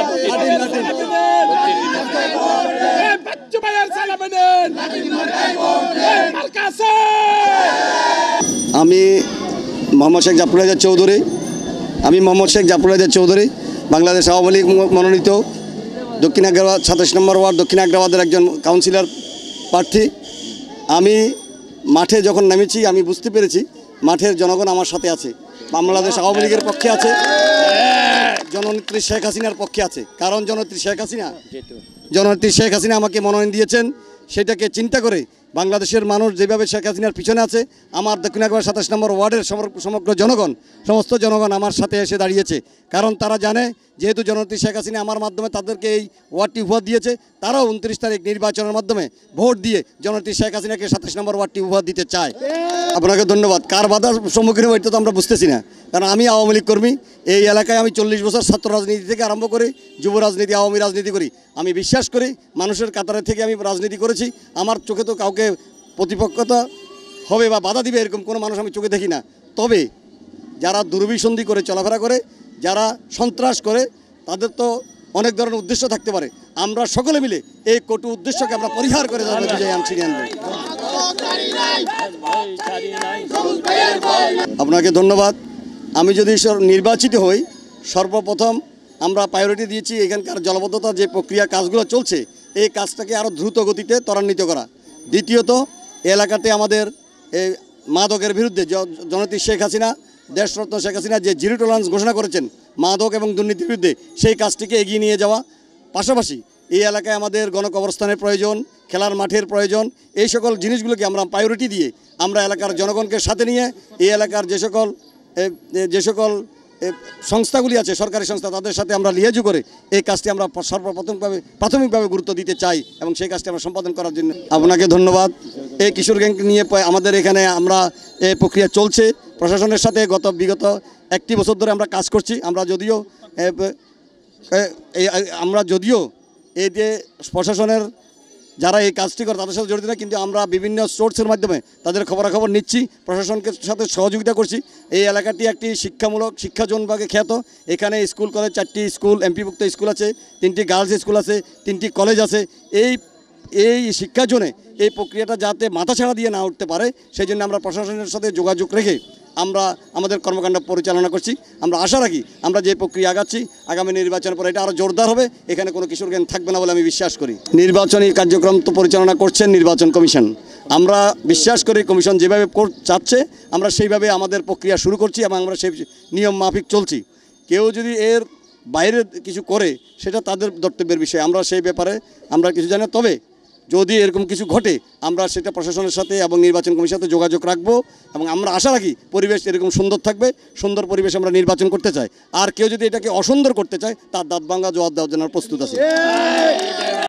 আমি মোহাম্মদ শেখ জাফর চৌধুরী আমি মোহাম্মদ শেখ জাফর চৌধুরী বাংলাদেশ আওয়ামী লীগ মনোনীত দক্ষিণ আগ্রাবাদ সাতাশ নম্বর ওয়ার্ড দক্ষিণ আগ্রাবাদের একজন কাউন্সিলর প্রার্থী আমি মাঠে যখন নেমেছি আমি বুঝতে পেরেছি মাঠের জনগণ আমার সাথে আছে বাংলাদেশ আওয়ামী লীগের পক্ষে আছে জননেত্রী শেখ হাসিনার পক্ষে আছে কারণ জননেত্রী শেখ হাসিনা জননেত্রী শেখ হাসিনা আমাকে মনোনয়ন দিয়েছেন সেটাকে চিন্তা করে বাংলাদেশের মানুষ যেভাবে শেখ হাসিনার পিছনে আছে আমার দক্ষিণ একবার সাতাশ নম্বর ওয়ার্ডের সমগ্র জনগণ সমস্ত জনগণ আমার সাথে এসে দাঁড়িয়েছে কারণ তারা জানে যেহেতু জনতী শেখ হাসিনা আমার মাধ্যমে তাদেরকে এই ওয়ার্ডটি উপহার দিয়েছে তারাও উনত্রিশ তারিখ নির্বাচনের মাধ্যমে ভোট দিয়ে জনতী শেখ হাসিনাকে সাতাশ নম্বর ওয়ার্ডটি উপহার দিতে চায় আপনাকে ধন্যবাদ কার বাধার সম্মুখীন হইতে তো আমরা বুঝতেছি না কারণ আমি আওয়ামী লীগ কর্মী এই এলাকায় আমি চল্লিশ বছর ছাত্র রাজনীতি থেকে আরম্ভ করি যুব রাজনীতি আওয়ামী রাজনীতি করি আমি বিশ্বাস করি মানুষের কাতারে থেকে আমি রাজনীতি করেছি আমার চোখে তো কাউকে আমাকে প্রতিপক্ষতা হবে বা বাধা দিবে এরকম কোনো মানুষ আমি চোখে দেখি না তবে যারা দুর্বিসন্ধি করে চলাফেরা করে যারা সন্ত্রাস করে তাদের তো অনেক ধরনের উদ্দেশ্য থাকতে পারে আমরা সকলে মিলে এই কটু উদ্দেশ্যকে আমরা পরিহার করে আপনাকে ধন্যবাদ আমি যদি নির্বাচিত হই সর্বপ্রথম আমরা প্রায়োরিটি দিয়েছি এখানকার জলবদ্ধতা যে প্রক্রিয়া কাজগুলো চলছে এই কাজটাকে আরও দ্রুত গতিতে ত্বরান্বিত করা দ্বিতীয়ত এলাকাতে আমাদের এই মাদকের বিরুদ্ধে জনতি শেখ হাসিনা দেশরত্ন শেখ হাসিনা যে জিরো টলারেন্স ঘোষণা করেছেন মাদক এবং দুর্নীতির বিরুদ্ধে সেই কাজটিকে এগিয়ে নিয়ে যাওয়া পাশাপাশি এই এলাকায় আমাদের গণকবরস্থানের প্রয়োজন খেলার মাঠের প্রয়োজন এই সকল জিনিসগুলোকে আমরা প্রায়োরিটি দিয়ে আমরা এলাকার জনগণকে সাথে নিয়ে এই এলাকার যে সকল যে সকল সংস্থাগুলি আছে সরকারি সংস্থা তাদের সাথে আমরা লিয়াজু করে এই কাজটি আমরা সর্বপ্রথমভাবে প্রাথমিকভাবে গুরুত্ব দিতে চাই এবং সেই কাজটি আমরা সম্পাদন করার জন্য আপনাকে ধন্যবাদ এই কিশোর গ্যাং নিয়ে আমাদের এখানে আমরা এ প্রক্রিয়া চলছে প্রশাসনের সাথে গত বিগত একটি বছর ধরে আমরা কাজ করছি আমরা যদিও আমরা যদিও এই যে প্রশাসনের যারা এই কাজটি করে তাদের সাথে জড়িত না কিন্তু আমরা বিভিন্ন সোর্সের মাধ্যমে তাদের খবরাখবর নিচ্ছি প্রশাসনের সাথে সহযোগিতা করছি এই এলাকাটি একটি শিক্ষামূলক শিক্ষা জোন ভাগে খ্যাত এখানে স্কুল কলেজ চারটি স্কুল এমপিভুক্ত স্কুল আছে তিনটি গার্লস স্কুল আছে তিনটি কলেজ আছে এই এই শিক্ষা জোনে এই প্রক্রিয়াটা যাতে মাথা ছাড়া দিয়ে না উঠতে পারে সেই জন্য আমরা প্রশাসনের সাথে যোগাযোগ রেখে আমরা আমাদের কর্মকাণ্ড পরিচালনা করছি আমরা আশা রাখি আমরা যে প্রক্রিয়া আগাচ্ছি আগামী নির্বাচনের পর এটা আরও জোরদার হবে এখানে কোনো কিশোর জ্ঞান থাকবে না বলে আমি বিশ্বাস করি নির্বাচনী কার্যক্রম তো পরিচালনা করছেন নির্বাচন কমিশন আমরা বিশ্বাস করি কমিশন যেভাবে চাচ্ছে আমরা সেইভাবে আমাদের প্রক্রিয়া শুরু করছি এবং আমরা সেই নিয়ম মাফিক চলছি কেউ যদি এর বাইরে কিছু করে সেটা তাদের দর্তব্যের বিষয় আমরা সেই ব্যাপারে আমরা কিছু জানি তবে যদি এরকম কিছু ঘটে আমরা সেটা প্রশাসনের সাথে এবং নির্বাচন কমিশনের সাথে যোগাযোগ রাখবো এবং আমরা আশা রাখি পরিবেশ এরকম সুন্দর থাকবে সুন্দর পরিবেশ আমরা নির্বাচন করতে চাই আর কেউ যদি এটাকে অসুন্দর করতে চায় তার দাঁত ভাঙ্গা জবাব দেওয়ার জন্য প্রস্তুত আছে